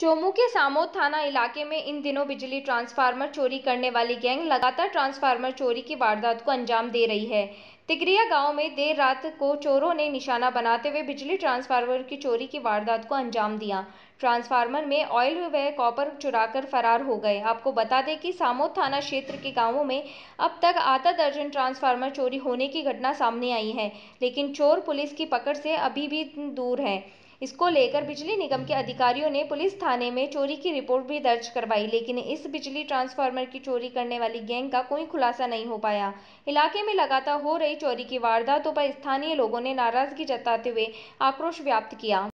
चोमू के सामोद थाना इलाके में इन दिनों बिजली ट्रांसफार्मर चोरी करने वाली गैंग लगातार ट्रांसफार्मर चोरी की वारदात को अंजाम दे रही है तिगरिया गांव में देर रात को चोरों ने निशाना बनाते हुए बिजली ट्रांसफार्मर की चोरी की वारदात को अंजाम दिया ट्रांसफार्मर में ऑयल व कॉपर चुराकर फरार हो गए आपको बता दें कि सामोद थाना क्षेत्र के गांवों में अब तक आधा दर्जन ट्रांसफार्मर चोरी होने की घटना सामने आई है लेकिन चोर पुलिस की पकड़ से अभी भी दूर है इसको लेकर बिजली निगम के अधिकारियों ने पुलिस थाने में चोरी की रिपोर्ट भी दर्ज करवाई लेकिन इस बिजली ट्रांसफार्मर की चोरी करने वाली गैंग का कोई खुलासा नहीं हो पाया इलाके में लगातार हो रही चोरी की वारदातों पर स्थानीय लोगों ने नाराजगी जताते हुए आक्रोश व्याप्त किया